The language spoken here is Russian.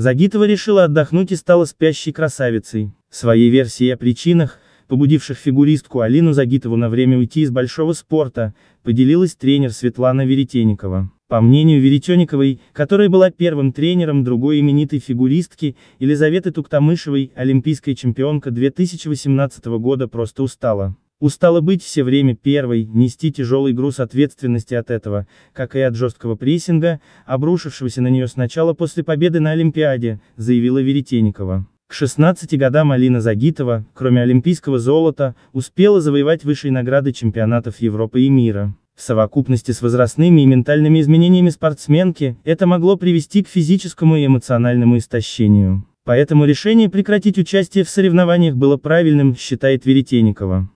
Загитова решила отдохнуть и стала спящей красавицей. Своей версией о причинах, побудивших фигуристку Алину Загитову на время уйти из большого спорта, поделилась тренер Светлана Веретенникова. По мнению Веретенниковой, которая была первым тренером другой именитой фигуристки, Елизаветы Туктамышевой, олимпийская чемпионка 2018 года просто устала. Устала быть все время первой, нести тяжелый груз ответственности от этого, как и от жесткого прессинга, обрушившегося на нее сначала после победы на Олимпиаде, заявила Веретенникова. К 16 годам Алина Загитова, кроме олимпийского золота, успела завоевать высшие награды чемпионатов Европы и мира. В совокупности с возрастными и ментальными изменениями спортсменки, это могло привести к физическому и эмоциональному истощению. Поэтому решение прекратить участие в соревнованиях было правильным, считает Веретенникова.